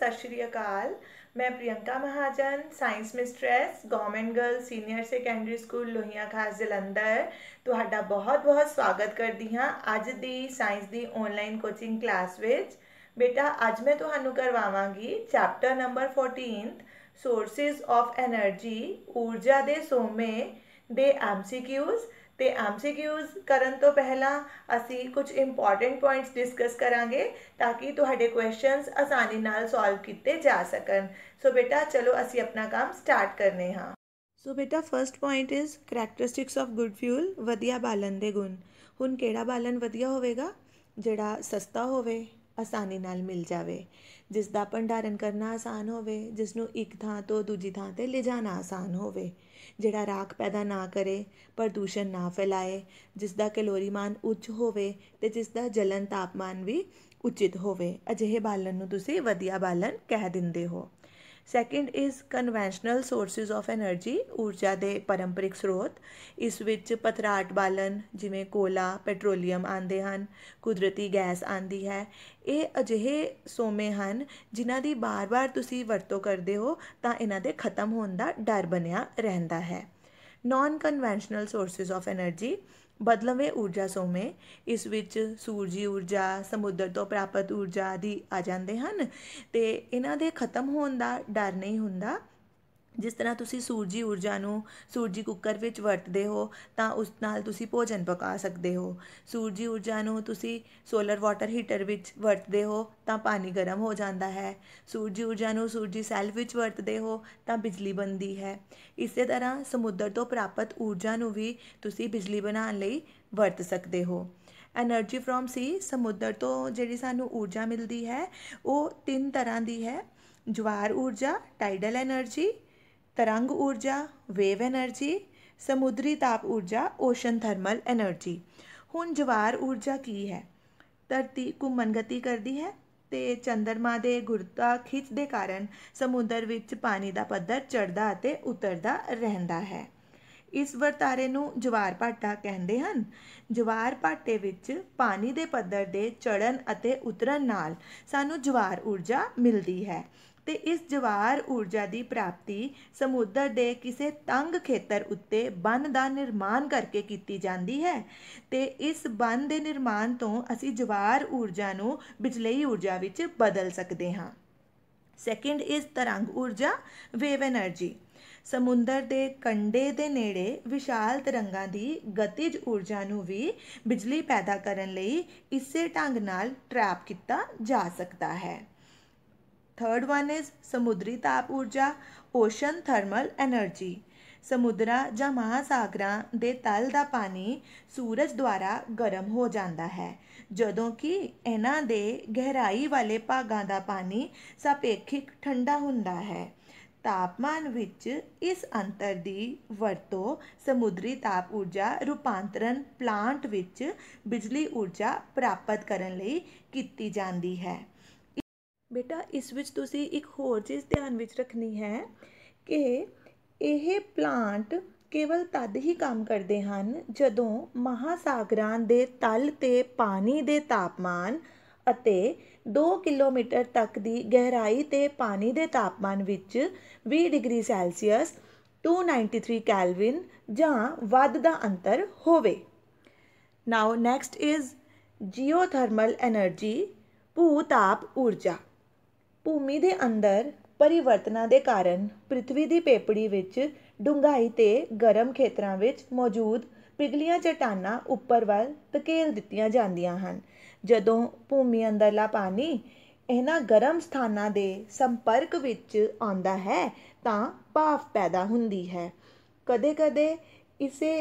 सत सतरीकाल मैं Priyanka Mahajan science mistress government girl senior secondary school Lohia Khas Jalandhar तुहडा बहुत बहुत स्वागत करती हाँ अज दी साइंस दी ऑनलाइन कोचिंग क्लास में बेटा अज मैं थानू तो करवावगी chapter number fourteen sources of energy ऊर्जा दे सोमे दे एम सी क्यूज़ ਤੇ ਐਮਸੀਕਿਊਜ਼ ਕਰਨ ਤੋਂ ਪਹਿਲਾਂ ਅਸੀਂ ਕੁਝ ਇੰਪੋਰਟੈਂਟ ਪੁਆਇੰਟਸ ਡਿਸਕਸ ਕਰਾਂਗੇ ਤਾਂ ਕਿ ਤੁਹਾਡੇ ਕੁਐਸਚਨਸ ਆਸਾਨੀ ਨਾਲ ਸੋਲਵ ਕੀਤੇ ਜਾ ਸਕਣ ਸੋ ਬੇਟਾ ਚਲੋ ਅਸੀਂ ਆਪਣਾ ਕੰਮ ਸਟਾਰਟ ਕਰਨੇ ਹਾਂ ਸੋ ਬੇਟਾ first point is characteristics of good fuel ਵਧੀਆ ਬਾਲਣ ਦੇ ਗੁਣ ਹੁਣ ਕਿਹੜਾ ਬਾਲਣ ਵਧੀਆ ਹੋਵੇਗਾ ਜਿਹੜਾ ਸਸਤਾ ਹੋਵੇ ਆਸਾਨੀ ਨਾਲ ਮਿਲ ਜਾਵੇ ਜਿਸ ਦਾ ਭੰਡਾਰਨ ਕਰਨਾ ਆਸਾਨ ਹੋਵੇ ਜਿਸ ਨੂੰ ਇੱਕ ਥਾਂ ਤੋਂ ਦੂਜੀ ਥਾਂ ਤੇ ਲਿਜਾਣਾ ਆਸਾਨ ਹੋਵੇ ਜਿਹੜਾ ਰਾਖ ਪੈਦਾ ਨਾ ਕਰੇ ਪ੍ਰਦੂਸ਼ਣ ਨਾ ਫੈਲਾਏ ਜਿਸ ਦਾ ਕੈਲੋਰੀ ਮਾਨ ਉੱਚ ਹੋਵੇ ਤੇ ਜਿਸ ਦਾ ਜਲਨ ਤਾਪਮਾਨ ਵੀ ਉਚਿਤ ਹੋਵੇ ਅਜਿਹੇ ਬਾਲਣ ਨੂੰ ਤੁਸੀਂ ਵਧੀਆ ਬਾਲਣ ਕਹਿ ਦਿੰਦੇ ਹੋ second is conventional sources of energy ਊਰਜਾ ਦੇ ਪਰੰਪਰਿਕ ਸਰੋਤ ਇਸ ਵਿੱਚ ਪਥਰਾਟ ਬਾਲਨ ਜਿਵੇਂ ਕੋਲਾ ਪੈਟਰੋਲੀਅਮ ਆਂਦੇ ਹਨ ਕੁਦਰਤੀ ਗੈਸ ਆਂਦੀ ਹੈ ਇਹ ਅਜਿਹੇ ਸੋਮੇ ਹਨ ਜਿਨ੍ਹਾਂ ਦੀ ਬਾਰ-ਬਾਰ ਤੁਸੀਂ ਵਰਤੋਂ ਕਰਦੇ ਹੋ ਤਾਂ ਇਹਨਾਂ ਦੇ ਖਤਮ ਹੋਣ ਦਾ ਡਰ ਬਣਿਆ ਰਹਿੰਦਾ ਹੈ non conventional sources of energy ਬਦਲਵੇਂ ਊਰਜਾ ਸੋਮੇ ਇਸ ਵਿੱਚ ਸੂਰਜੀ ਊਰਜਾ ਸਮੁੰਦਰ ਤੋਂ ਪ੍ਰਾਪਤ ਊਰਜਾ ਆਦਿ ਆ ਜਾਂਦੇ ਹਨ ਤੇ ਇਹਨਾਂ ਦੇ ਖਤਮ ਹੋਣ ਦਾ ਡਰ ਨਹੀਂ ਹੁੰਦਾ ਜਿਸ ਤਰ੍ਹਾਂ ਤੁਸੀਂ ਸੂਰਜੀ ਊਰਜਾ ਨੂੰ ਸੂਰਜੀ ਕੁੱਕਰ ਵਿੱਚ ਵਰਤਦੇ ਹੋ ਤਾਂ ਉਸ ਨਾਲ ਤੁਸੀਂ ਭੋਜਨ ਪਕਾ ਸਕਦੇ ਹੋ ਸੂਰਜੀ ਊਰਜਾ ਨੂੰ ਤੁਸੀਂ ਸੋਲਰ ਵਾਟਰ ਹੀਟਰ ਵਿੱਚ ਵਰਤਦੇ ਹੋ ਤਾਂ ਪਾਣੀ ਗਰਮ ਹੋ ਜਾਂਦਾ ਹੈ ਸੂਰਜੀ ਊਰਜਾ ਨੂੰ ਸੂਰਜੀ ਸੈੱਲ ਵਿੱਚ ਵਰਤਦੇ ਹੋ ਤਾਂ ਬਿਜਲੀ ਬਣਦੀ ਹੈ ਇਸੇ ਤਰ੍ਹਾਂ ਸਮੁੰਦਰ ਤੋਂ ਪ੍ਰਾਪਤ ਊਰਜਾ ਨੂੰ ਵੀ ਤੁਸੀਂ ਬਿਜਲੀ ਬਣਾਉਣ ਲਈ ਵਰਤ ਸਕਦੇ ਹੋ એનર્ਜੀ ਫਰੋਮ ਸੀ ਸਮੁੰਦਰ ਤੋਂ ਜਿਹੜੀ ਸਾਨੂੰ ਊਰਜਾ ਮਿਲਦੀ ਹੈ ਉਹ ਤਿੰਨ ਤਰ੍ਹਾਂ ਦੀ ਹੈ ਜਵਾਰ ਊਰਜਾ ਟਾਈਡਲ એનર્ਜੀ ਤਰੰਗ ਊਰਜਾ ਵੇਵ એનર્ਜੀ ਸਮੁੰਦਰੀ ਤਾਪ ਊਰਜਾ ਓਸ਼ਨ ਥਰਮਲ એનર્ਜੀ ਹੁਣ ਜਵਾਰ ਊਰਜਾ ਕੀ ਹੈ ਧਰਤੀ ਘੁੰਮਣ ਗਤੀ ਕਰਦੀ ਹੈ ਤੇ ਚੰਦਰਮਾ ਦੇ ਗੁਰਤਾ ਖਿੱਚ ਦੇ ਕਾਰਨ ਸਮੁੰਦਰ ਵਿੱਚ ਪਾਣੀ ਦਾ ਪੱਧਰ ਚੜਦਾ ਅਤੇ ਉਤਰਦਾ ਰਹਿੰਦਾ ਹੈ ਇਸ ਵਰਤਾਰੇ ਨੂੰ ਜਵਾਰ ਭਾਟਾ ਕਹਿੰਦੇ ਹਨ ਜਵਾਰ ਭਾਟੇ ਵਿੱਚ ਪਾਣੀ ਦੇ ਪੱਧਰ ਦੇ ਚੜਨ ਅਤੇ ਉਤਰਨ ਨਾਲ ਸਾਨੂੰ ਜਵਾਰ ਊਰਜਾ ਮਿਲਦੀ ਹੈ ਤੇ ਇਸ ਜਵਾਰ ਊਰਜਾ ਦੀ ਪ੍ਰਾਪਤੀ ਸਮੁੰਦਰ ਦੇ ਕਿਸੇ ਤੰਗ ਖੇਤਰ ਉੱਤੇ ਬੰਨ ਦਾ ਨਿਰਮਾਣ ਕਰਕੇ ਕੀਤੀ ਜਾਂਦੀ ਹੈ ਤੇ ਇਸ ਬੰਨ ਦੇ ਨਿਰਮਾਣ ਤੋਂ ਅਸੀਂ ਜਵਾਰ ਊਰਜਾ ਨੂੰ ਬਿਜਲਈ ਊਰਜਾ ਵਿੱਚ ਬਦਲ ਸਕਦੇ ਹਾਂ ਸੈਕਿੰਡ ਇਸ ਤਰੰਗ ਊਰਜਾ ਵੇਵ એનર્ਜੀ ਸਮੁੰਦਰ ਦੇ ਕੰਡੇ ਦੇ ਨੇੜੇ ਵਿਸ਼ਾਲ ਤਰੰਗਾਂ ਦੀ ਗਤੀਜ ਊਰਜਾ ਨੂੰ ਵੀ ਬਿਜਲੀ ਪੈਦਾ ਕਰਨ ਲਈ ਇਸੇ ਢੰਗ ਨਾਲ ਟਰੈਪ ਕੀਤਾ ਜਾ ਸਕਦਾ ਹੈ थर्ड वन इज समुद्री ताप ऊर्जा ओशन थर्मल एनर्जी समुद्रा ਜਾਂ મહાસાગરા દે તાલ દા પાણી સૂરજ દ્વારા ગરમ હો જંદા હૈ જદો કી એના દે ગહેરાઈ વાલે પાગાં દા પાણી સાપેક્ષિક ઠંડા હોન્દા હૈ તાપમાન وچ ઇસ અંતર دی ਵਰતો સમુદ્રી ताप ઊર્જા રૂપાંતરણ પ્લાન્ટ وچ બિજલી ઊર્જા પ્રાપ્ત કરન લાઈ કીતી જાંદી હૈ ਬੇਟਾ ਇਸ ਵਿੱਚ ਤੁਸੀਂ ਇੱਕ ਹੋਰ ਚੀਜ਼ ਧਿਆਨ ਵਿੱਚ ਰੱਖਣੀ ਹੈ ਕਿ ਇਹ ਪਲਾਂਟ ਕੇਵਲ ਤਦ ਹੀ ਕੰਮ ਕਰਦੇ ਹਨ ਜਦੋਂ ਮਹਾਸਾਗਰਾਂ ਦੇ ਤਲ ਤੇ ਪਾਣੀ ਦੇ ਤਾਪਮਾਨ ਅਤੇ 2 ਕਿਲੋਮੀਟਰ ਤੱਕ ਦੀ ਗਹਿਰਾਈ ਤੇ ਪਾਣੀ ਦੇ ਤਾਪਮਾਨ ਵਿੱਚ 20 ਡਿਗਰੀ ਸੈਲਸੀਅਸ 293 ਕੈਲਵਿਨ ਜਾਂ ਵੱਧ ਦਾ ਅੰਤਰ ਹੋਵੇ now next is geothermal energy ਭੂਤਾਪ ਊਰਜਾ ਭੂਮੀ ਦੇ ਅੰਦਰ ਪਰਿਵਰਤਨਾਂ ਦੇ ਕਾਰਨ ਪ੍ਰਿਥਵੀ ਦੀ ਪੇਪੜੀ ਵਿੱਚ ਡੂੰਘਾਈ ਤੇ ਗਰਮ ਖੇਤਰਾਂ ਵਿੱਚ ਮੌਜੂਦ ਪਿਘਲੀਆਂ ਚਟਾਨਾਂ ਉੱਪਰ ਵੱਲ ਧਕੇਲ ਦਿੱਤੀਆਂ ਜਾਂਦੀਆਂ ਹਨ ਜਦੋਂ ਭੂਮੀ ਅੰਦਰਲਾ ਪਾਣੀ ਇਹਨਾਂ ਗਰਮ ਸਥਾਨਾਂ ਦੇ ਸੰਪਰਕ ਵਿੱਚ ਆਉਂਦਾ ਹੈ ਤਾਂ ਭਾਫ਼ ਪੈਦਾ ਹੁੰਦੀ ਹੈ ਕਦੇ-ਕਦੇ ਇਸੇ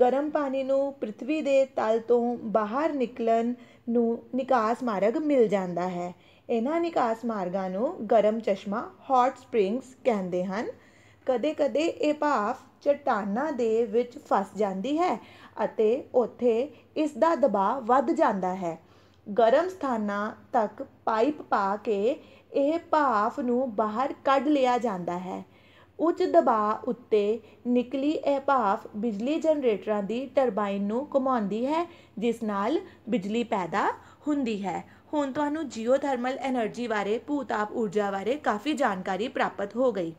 ਗਰਮ ਪਾਣੀ ਨੂੰ ਪ੍ਰਿਥਵੀ ਦੇ ਤਲ ਤੋਂ ਬਾਹਰ ਨਿਕਲਣ ਨੂੰ ਨਿਕਾਸ ਮਾਰਗ ਮਿਲ ਜਾਂਦਾ ਹੈ ਇਹਨਾਂ ਨਿਕਾਸ ਮਾਰਗਾਂ ਨੂੰ ਗਰਮ ਚਸ਼ਮਾ ਹੌਟ ਸਪ੍ਰਿੰਗਸ ਕਹਿੰਦੇ ਹਨ ਕਦੇ-ਕਦੇ ਇਹ ਭਾਫ਼ ਚਟਾਨਾਂ ਦੇ ਵਿੱਚ ਫਸ ਜਾਂਦੀ ਹੈ ਅਤੇ ਉੱਥੇ ਇਸ ਦਾ ਦਬਾਅ ਵੱਧ ਜਾਂਦਾ ਹੈ ਗਰਮ ਸਥਾਨਾਂ ਤੱਕ ਪਾਈਪ ਪਾ ਕੇ ਇਹ ਭਾਫ਼ ਨੂੰ ਬਾਹਰ ਕੱਢ ਲਿਆ ਜਾਂਦਾ ਹੈ ਉੱਚ ਦਬਾਅ ਉੱਤੇ ਨਿਕਲੀ ਇਹ ਭਾਫ਼ ਬਿਜਲੀ ਜਨਰੇਟਰਾਂ ਦੀ ਟਰਬਾਈਨ ਨੂੰ ਘੁਮਾਉਂਦੀ ਹੈ ਜਿਸ ਨਾਲ ਬਿਜਲੀ ਪੈਦਾ ਹੁੰਦੀ ਹੈ ਹੁਣ ਤੁਹਾਨੂੰ ਜੀਓਥਰਮਲ એનર્ਜੀ ਬਾਰੇ ਭੂਤਾਪ ਊਰਜਾ ਬਾਰੇ ਕਾਫੀ ਜਾਣਕਾਰੀ ਪ੍ਰਾਪਤ ਹੋ ਗਈ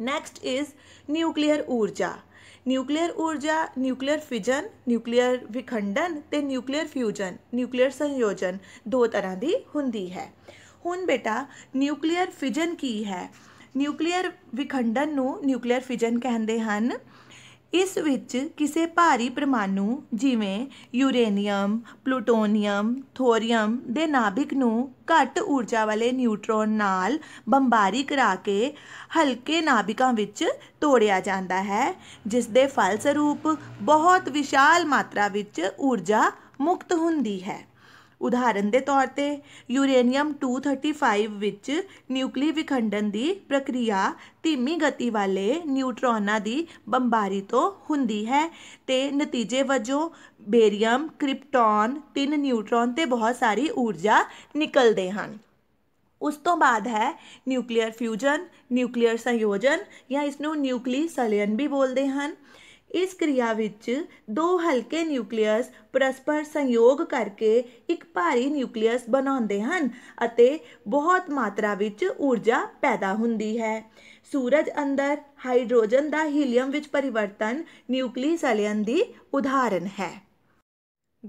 ਨੈਕਸਟ ਇਜ਼ ਨਿਊਕਲੀਅਰ ਊਰਜਾ ਨਿਊਕਲੀਅਰ ਊਰਜਾ ਨਿਊਕਲੀਅਰ ਫਿਜਨ ਨਿਊਕਲੀਅਰ ਵਿਖੰਡਨ ਤੇ ਨਿਊਕਲੀਅਰ ਫਿਊਜ਼ਨ ਨਿਊਕਲੀਅਰ ਸੰਯੋਜਨ ਦੋ ਤਰ੍ਹਾਂ ਦੀ ਹੁੰਦੀ ਹੈ ਹੁਣ ਬੇਟਾ ਨਿਊਕਲੀਅਰ ਫਿਜਨ ਕੀ ਹੈ ਨਿਊਕਲੀਅਰ ਵਿਖੰਡਨ ਨੂੰ ਨਿਊਕਲੀਅਰ ਫਿਜਨ ਕਹਿੰਦੇ ਹਨ ਇਸ ਵਿੱਚ ਕਿਸੇ ਭਾਰੀ ਪਰਮਾਣੂ ਜਿਵੇਂ ਯੂਰੇਨੀਅਮ ਪਲੂਟੋਨੀਅਮ ਥੋਰੀਅਮ ਦੇ ਨਾਭਿਕ ਨੂੰ ਘੱਟ ਊਰਜਾ ਵਾਲੇ ਨਿਊਟ੍ਰੋਨ ਨਾਲ ਬੰਬਾਰੀ ਕਰਾ ਕੇ ਹਲਕੇ ਨਾਭਿਕਾਂ ਵਿੱਚ ਤੋੜਿਆ ਜਾਂਦਾ ਹੈ ਜਿਸ ਦੇ ਫਲਸਰੂਪ ਬਹੁਤ ਵਿਸ਼ਾਲ ਮਾਤਰਾ ਵਿੱਚ ਊਰਜਾ ਮੁਕਤ ਹੁੰਦੀ ਹੈ ਉਦਾਹਰਨ ਦੇ ਤੌਰ ਤੇ ਯੂਰੇਨੀਅਮ 235 ਵਿੱਚ ਨਿਊਕਲੀ ਵਿਖੰਡਨ ਦੀ ਪ੍ਰਕਿਰਿਆ ਧੀਮੀ ਗਤੀ ਵਾਲੇ ਨਿਊਟ੍ਰੋਨਾਂ ਦੀ ਬੰਬਾਰੀ ਤੋਂ ਹੁੰਦੀ ਹੈ ਤੇ ਨਤੀਜੇ ਵਜੋਂ ਬੇਰੀਅਮ ਕ੍ਰਿਪਟੋਨ ਤਿੰਨ ਨਿਊਟ੍ਰੋਨ ਤੇ ਬਹੁਤ ਸਾਰੀ ਊਰਜਾ ਨਿਕਲਦੇ ਹਨ ਉਸ ਤੋਂ ਬਾਅਦ ਹੈ ਨਿਊਕਲੀਅਰ ਫਿਊਜ਼ਨ ਨਿਊਕਲੀਅਰ ਸੰਯੋਜਨ ਜਾਂ ਇਸ ਨੂੰ ਨਿਊਕਲੀ ਸਲਿਅਨ ਵੀ ਬੋਲਦੇ ਹਨ इस क्रिया विच दो हल्के न्यूक्लियस परस्पर संयोग करके एक भारी न्यूक्लियस बनाते हैं बहुत मात्रा विच ऊर्जा पैदा होंगी है सूरज अंदर हाइड्रोजन का हीलियम विच परिवर्तन न्यूक्लीसलियन की उदाहरण है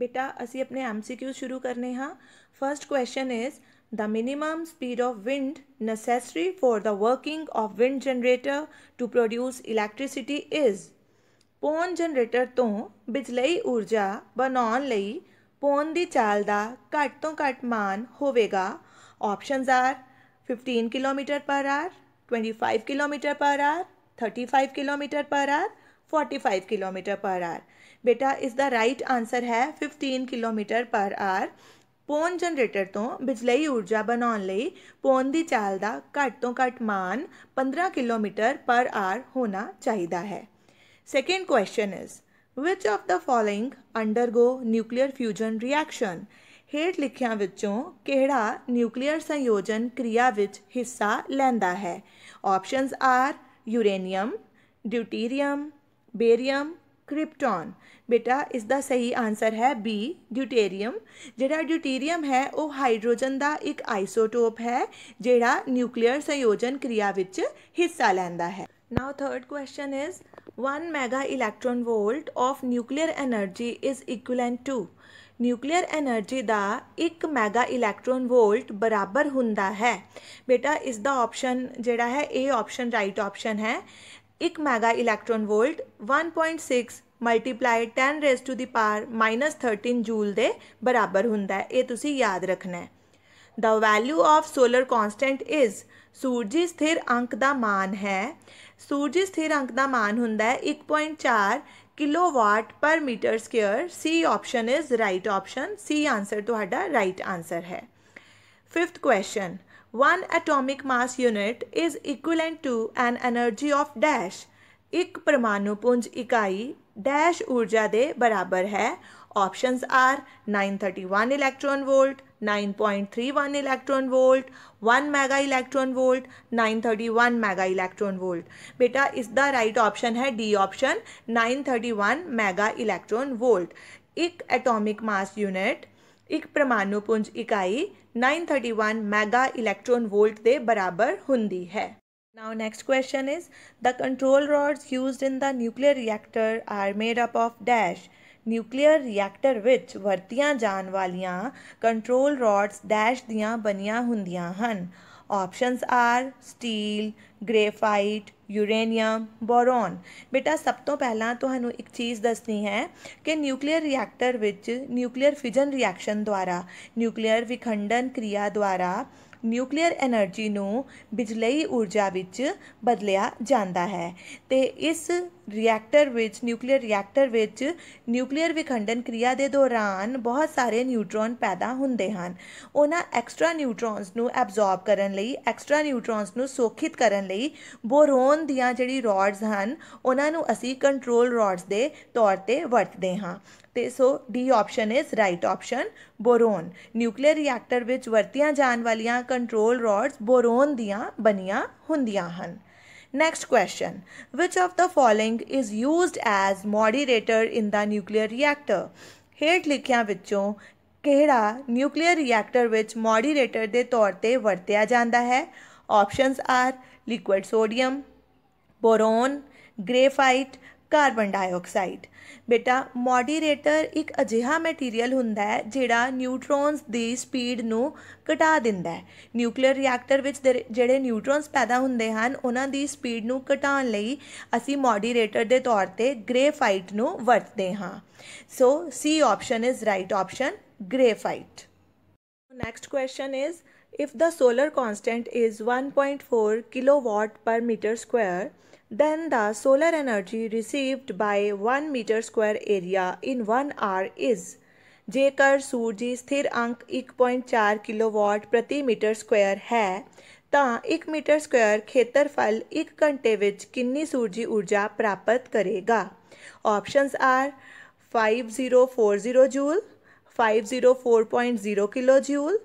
बेटा असी अपने एम सी क्यू शुरू करने हाँ first question is the minimum speed of wind necessary for the working of wind generator to produce electricity is ਪੌਣ ਜਨਰੇਟਰ ਤੋਂ ਬਿਜਲਈ ਊਰਜਾ ਬਣਾਉਣ ਲਈ ਪੌਣ ਦੀ ਚਾਲ ਦਾ ਘੱਟ ਤੋਂ ਘੱਟ ਮਾਨ ਹੋਵੇਗਾ options are 15 kilometre per hour 25 kilometre per hour 35 kilometre per hour 45 kilometre per hour बेटा इसका राइट आंसर है 15 किलोमीटर पर आर ਪੌਨ ਜਨਰੇਟਰ ਤੋਂ ਬਿਜਲਈ ਊਰਜਾ ਬਣਾਉਣ ਲਈ ਪੌਨ ਦੀ ਚਾਲ ਦਾ ਘੱਟ ਤੋਂ ਘੱਟ ਮਾਨ 15 ਕਿਲੋਮੀਟਰ ਪਰ ਆਰ ਹੋਣਾ ਚਾਹੀਦਾ ਹੈ second question is which of the following undergo nuclear fusion reaction हेठ लिखिया केड़ा न्यूक्लियर संयोजन क्रिया विच हिस्सा लेंदा है options are uranium deuterium barium krypton बेटा इसका सही आंसर है बी ड्यूटेरियम जोड़ा ड्यूटीरियम है वह हाइड्रोजन का एक आइसोटोप है जोड़ा न्यूक्लियर संयोजन क्रिया विच हिस्सा लेंदा है Now third question is 1 mega electron volt of nuclear energy is equivalent to nuclear energy ਦਾ 1 ਮੈਗਾ ਇਲੈਕਟ੍ਰੋਨ ਵੋਲਟ ਬਰਾਬਰ ਹੁੰਦਾ ਹੈ ਬੇਟਾ ਇਸ ਦਾ ਆਪਸ਼ਨ ਜਿਹੜਾ ਹੈ ਇਹ ਆਪਸ਼ਨ ਰਾਈਟ ਆਪਸ਼ਨ ਹੈ 1 mega electron volt 1.6 multiply 10 raise to the power -13 joule ਦੇ ਬਰਾਬਰ ਹੁੰਦਾ ਹੈ ਇਹ ਤੁਸੀਂ ਯਾਦ ਰੱਖਣਾ ਹੈ the value of solar constant is ਸੂਰਜੀ ਸਥਿਰ ਅੰਕ ਦਾ ਮਾਨ ਹੈ सूरज स्थिर अंक का मान हों एक पॉइंट चार kilowatt per metre square C option is right option C answer थोड़ा राइट आंसर है fifth question one atomic mass unit is equivalent to an energy of dash एक परमाणुपुंज इकाई डैश ऊर्जा दे बराबर है options are nine thirty one electron volt 9.31 electron volt 1 mega electron volt 931 mega electron volt बेटा इस द राइट ऑप्शन है D option 931 mega electron volt एक एटॉमिक मास यूनिट एक परमाणु परमाणुपुंज इकाई 931 मैगा इलेक्ट्रॉन वोल्ट के बराबर होंगी है Now next question is the control rods use in the nuclear reactor आर made up of dash nuclear reactor विच वर्तियां जान वाली कंट्रोल रॉड्स डैश दियां बनिया होंदिया हैं options are steel graphite uranium boron बेटा सब तो पहला तो एक चीज़ दसनी है कि न्यूक्लियर रिएक्टर विच न्यूक्लियर फिजन रिएक्शन द्वारा न्यूक्लियर विखंडन क्रिया द्वारा ਨਿਊਕਲੀਅਰ એનર્ਜੀ ਨੂੰ ਬਿਜਲਈ ਊਰਜਾ ਵਿੱਚ ਬਦਲਿਆ ਜਾਂਦਾ ਹੈ ਤੇ ਇਸ ਰਿਐਕਟਰ ਵਿੱਚ ਨਿਊਕਲੀਅਰ ਰਿਐਕਟਰ ਵਿੱਚ ਨਿਊਕਲੀਅਰ ਵਿਖੰਡਨ ਕਿਰਿਆ ਦੇ ਦੌਰਾਨ ਬਹੁਤ ਸਾਰੇ ਨਿਊਟ੍ਰੋਨ ਪੈਦਾ ਹੁੰਦੇ ਹਨ ਉਹਨਾਂ ਐਕਸਟਰਾ ਨਿਊਟ੍ਰੋਨਸ ਨੂੰ ਐਬਜ਼ੌਰਬ ਕਰਨ ਲਈ ਐਕਸਟਰਾ ਨਿਊਟ੍ਰੋਨਸ ਨੂੰ ਸੋਖਿਤ ਕਰਨ ਲਈ ਬੋਰੋਨ ਦੀਆਂ ਜਿਹੜੀ ਰੋਡਸ ਹਨ ਉਹਨਾਂ ਨੂੰ ਅਸੀਂ ਕੰਟਰੋਲ ਰੋਡਸ ਦੇ ਤੌਰ ਤੇ ਵਰਤਦੇ ਹਾਂ तो so D option is right option boron nuclear reactor विच वर्तिया जान वाली कंट्रोल रॉड्स बोरोन दिया बनिया होंदिया हैं next question which of the following is used as moderator in the nuclear reactor हेठ लिखिया ਕਿਹੜਾ ਨਿਊਕਲੀਅਰ ਰਿਐਕਟਰ ਵਿੱਚ ਮੋਡੀਰੇਟਰ ਦੇ ਤੌਰ ਤੇ ਵਰਤਿਆ ਜਾਂਦਾ ਹੈ options are liquid sodium boron graphite carbon dioxide ਬੇਟਾ ਮੋਡੀਰੇਟਰ ਇੱਕ ਅਜਿਹਾ ਮਟੀਰੀਅਲ ਹੁੰਦਾ ਹੈ ਜਿਹੜਾ ਨਿਊਟ੍ਰੋਨਸ ਦੀ ਸਪੀਡ ਨੂੰ ਘਟਾ ਦਿੰਦਾ ਹੈ ਨਿਊਕਲੀਅਰ ਰਿਐਕਟਰ ਵਿੱਚ ਜਿਹੜੇ ਨਿਊਟ੍ਰੋਨਸ ਪੈਦਾ ਹੁੰਦੇ ਹਨ ਉਹਨਾਂ ਦੀ ਸਪੀਡ ਨੂੰ ਘਟਾਉਣ ਲਈ ਅਸੀਂ ਮੋਡੀਰੇਟਰ ਦੇ ਤੌਰ ਤੇ ਗ੍ਰੇਫਾਈਟ ਨੂੰ ਵਰਤਦੇ ਹਾਂ so C option is right option graphite next question is if the solar constant is 1.4 kilowatt per metre square then the solar energy received by 1 meter square area in 1 hour is जेकर ਸੂਰਜੀ स्थिर अंक 1.4 kilowatt ਪ੍ਰਤੀ metre Square ਹੈ ਤਾਂ 1 metre Square ਖੇਤਰਫਲ 1 ਘੰਟੇ ਵਿੱਚ ਕਿੰਨੀ ਸੂਰਜੀ ਊਰਜਾ ਪ੍ਰਾਪਤ ਕਰੇਗਾ options are 5040 joule 504.0 kilo joule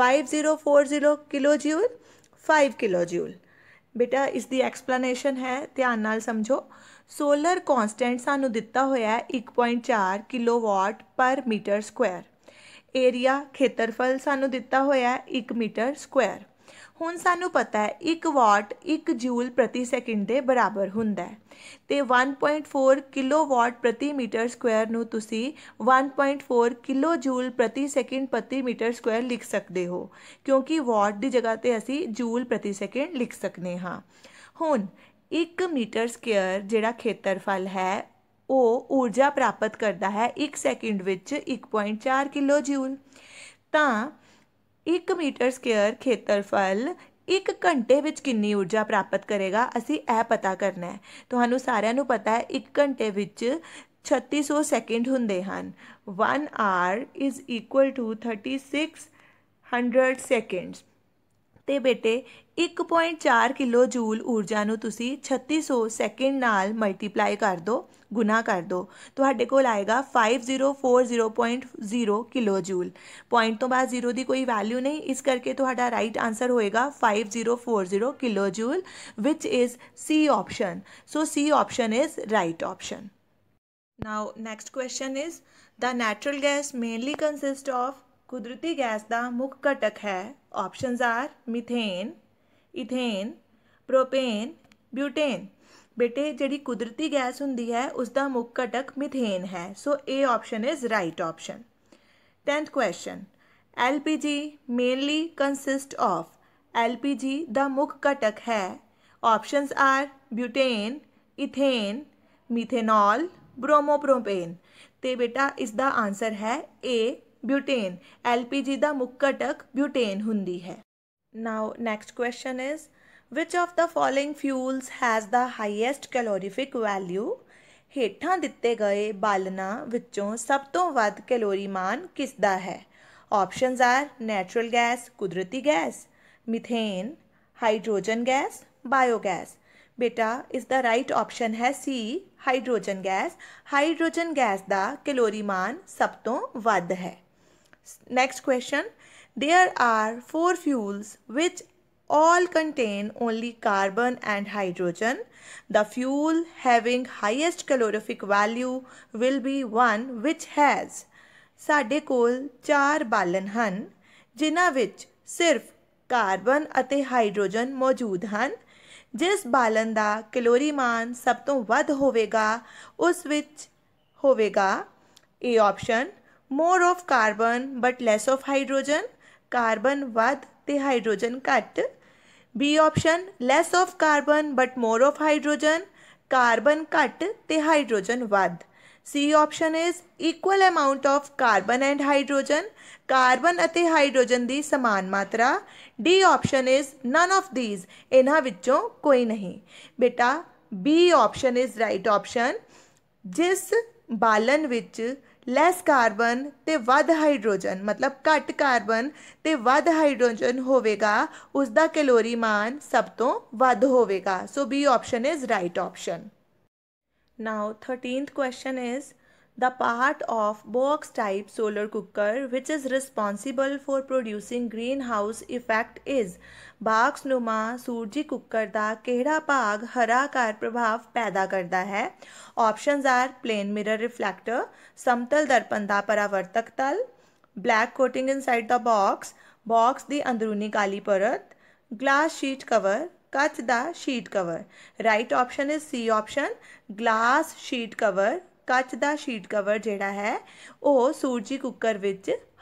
5040 kilo joule 5 kilo joule बेटा इसकी दी एक्सप्लेनेशन है ध्यान न समझो सोलर कॉन्सटेंट सू दिता हो एक पॉइंट चार kilo watt per metre square area खेतरफल सूता दिता हुआ है एक मीटर स्क्वायर ਹੁਣ ਸਾਨੂੰ ਪਤਾ ਹੈ 1 ਵਾਟ 1 ਜੂਲ ਪ੍ਰਤੀ ਸੈਕਿੰਡ ਦੇ ਬਰਾਬਰ ਹੁੰਦਾ ਹੈ ਤੇ 1.4 ਕਿਲੋਵਾਟ ਪ੍ਰਤੀ ਮੀਟਰ ਸਕੁਆਇਰ ਨੂੰ ਤੁਸੀਂ 1.4 ਕਿਲੋ ਜੂਲ ਪ੍ਰਤੀ ਸੈਕਿੰਡ ਪ੍ਰਤੀ ਮੀਟਰ ਸਕੁਆਇਰ ਲਿਖ ਸਕਦੇ ਹੋ ਕਿਉਂਕਿ ਵਾਟ ਦੀ ਜਗ੍ਹਾ ਤੇ ਅਸੀਂ ਜੂਲ ਪ੍ਰਤੀ ਸੈਕਿੰਡ ਲਿਖ ਸਕਨੇ ਹਾਂ ਹੁਣ 1 ਮੀਟਰ ਸਕੁਆਇਰ ਜਿਹੜਾ ਖੇਤਰਫਲ ਹੈ ਉਹ ਊਰਜਾ ਪ੍ਰਾਪਤ ਕਰਦਾ ਹੈ 1 ਸੈਕਿੰਡ ਵਿੱਚ 1.4 ਕਿਲੋ ਜੂਲ ਤਾਂ एक मीटर स्केयर खेतरफल एक घंटे में किन्नी ऊर्जा प्राप्त करेगा असी यह पता करना है तो सारू पता है एक घंटे छत्ती सौ सैकेंड होंगे one hour is equal to thirty six hundred seconds तो बेटे एक पॉइंट चार किलो जूल ऊर्जा छत्ती सौ सैकेंड नाल मल्टीप्लाई कर दो गुना कर दो तो कोल आएगा five zero four zero point zero kilo joule point तो बाद जीरो की कोई वैल्यू नहीं इस करके तो राइट आंसर होएगा five zero four zero kilo joule which is C option so C option is right option now next question is the natural gas mainly consist of कुदरती गैस का मुख्य घटक है option are methane ethane propane butane बेटे जी कुदरती gas होंगी है उसका मुख्य घटक मिथेन है so A option is right option tenth question L P G mainly consist of L P G का मुख्य घटक है option are butane ethane methanol bromopropane तो बेटा इसका आंसर है A butane L P G का मुख घटक ब्यूटेन होंगी है now next question is which of the following fuels has the highest calorific value हेठा दिते गए बालना सब तो वह कैलोरीमान किसदा है ऑप्शन आर नैचुरल गैस कुदरती gas methane hydrogen gas biogas बेटा इस द राइट ऑप्शन है C hydrogen gas hydrogen gas का कैलोरीमान सब तो वह है Next question. There are four fuels which all contain only carbon and hydrogen. The fuel having highest calorific value will be one which has ਸਾਡੇ ਕੋਲ ਚਾਰ ਬਾਲਨ ਹਨ ਜਿਨ੍ਹਾਂ ਵਿੱਚ ਸਿਰਫ ਕਾਰਬਨ ਅਤੇ ਹਾਈਡਰੋਜਨ ਮੌਜੂਦ ਹਨ ਜਿਸ ਬਾਲਨ ਦਾ ਕੈਲੋਰੀ ਮਾਨ ਸਭ ਤੋਂ ਵੱਧ ਹੋਵੇਗਾ ਉਸ ਵਿੱਚ ਹੋਵੇਗਾ A option more of carbon but less of hydrogen carbon वध ते हाइड्रोजन घट B option less of carbon but more of hydrogen carbon कट ते हाइड्रोजन वध C option is equal amount of carbon and hydrogen carbon अते hydrogen की समान मात्रा D option is none of these इन्हों कोई नहीं बेटा B option is right option जिस बालन विच लैस कार्बन तो वध हाइड्रोजन मतलब घट कार्बन तो वध हाइड्रोजन होगा उसका कैलोरी मान सब तो वध होगा so B option is right option now thirteenth question is the part of box type solar cooker which is responsible for producing greenhouse effect is box नुमा सूरजी कुकर का कहड़ा भाग हरा हराकार प्रभाव पैदा करता है option are plane mirror reflector समतल दर्पण का परावर्तक तल black coating inside the box box की अंदरूनी काली परत ग्लास शीट कवर कच का sheet cover right option is C option glass sheet cover कच का शीट कवर जोड़ा है वह सूरजी कुकर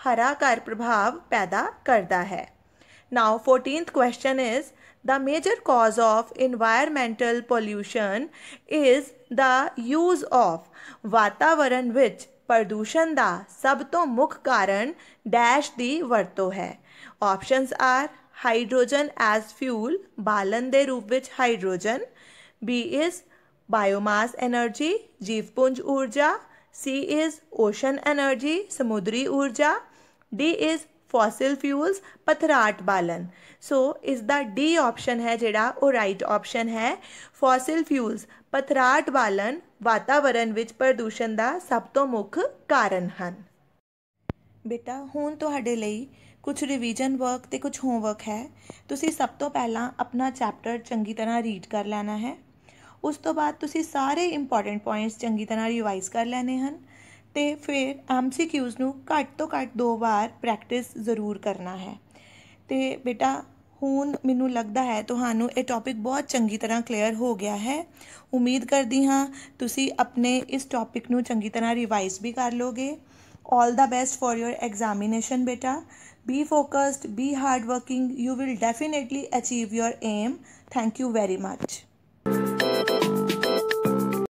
हरा घर प्रभाव पैदा करता है Now, 14th question is the major cause of environmental pollution is the use of वातावरण विच प्रदूषण का सब तो मुख्य कारण डैश की वरतों है options are hydrogen as fuel बालन के रूप में hydrogen B is biomass energy जीवपुंज ऊर्जा सी इज ओशन एनर्जी समुद्री ऊर्जा डी इज ਫੋਸਿਲ ਫਿਊਲਸ ਪਥਰਾਟ ਬਾਲਨ ਸੋ ਇਸ ਦਾ ਡੀ ਆਪਸ਼ਨ ਹੈ ਜਿਹੜਾ ਉਹ ਰਾਈਟ ਆਪਸ਼ਨ ਹੈ ਫੋਸਿਲ ਫਿਊਲਸ ਪਥਰਾਟ ਬਾਲਨ ਵਾਤਾਵਰਨ ਵਿੱਚ ਪ੍ਰਦੂਸ਼ਣ ਦਾ ਸਭ ਤੋਂ ਮੁੱਖ ਕਾਰਨ ਹਨ ਬੇਟਾ ਹੁਣ ਤੁਹਾਡੇ ਲਈ ਕੁਝ ਰਿਵੀਜ਼ਨ ਵਰਕ ਤੇ ਕੁਝ ਹੋਮਵਰਕ ਹੈ ਤੁਸੀਂ ਸਭ ਤੋਂ ਪਹਿਲਾਂ ਆਪਣਾ ਚੈਪਟਰ ਚੰਗੀ ਤਰ੍ਹਾਂ ਰੀਡ ਕਰ ਲੈਣਾ ਹੈ ਉਸ ਤੋਂ ਬਾਅਦ ਤੁਸੀਂ ਸਾਰੇ ਇੰਪੋਰਟੈਂਟ ਪੁਆਇੰਟਸ ਚੰਗੀ ਤਰ੍ਹਾਂ ਰਿਵਾਈਜ਼ ਕਰ ਲੈਣੇ ਹਨ ਤੇ ਫਿਰ ਐਮਸੀਕਿਊਜ਼ ਨੂੰ ਘੱਟ ਤੋਂ ਘੱਟ ਦੋ ਵਾਰ ਪ੍ਰੈਕਟਿਸ ਜ਼ਰੂਰ ਕਰਨਾ ਹੈ ਤੇ ਬੇਟਾ ਹੁਣ ਮੈਨੂੰ ਲੱਗਦਾ ਹੈ ਤੁਹਾਨੂੰ ਇਹ ਟੌਪਿਕ ਬਹੁਤ ਚੰਗੀ ਤਰ੍ਹਾਂ ਕਲੀਅਰ ਹੋ ਗਿਆ ਹੈ ਉਮੀਦ ਕਰਦੀ ਹਾਂ ਤੁਸੀਂ ਆਪਣੇ ਇਸ ਟੌਪਿਕ ਨੂੰ ਚੰਗੀ ਤਰ੍ਹਾਂ ਰਿਵਾਈਜ਼ ਵੀ ਕਰ ਲੋਗੇ 올 the best for your examination ਬੇਟਾ be focused be hard working you will definitely achieve your aim thank you very much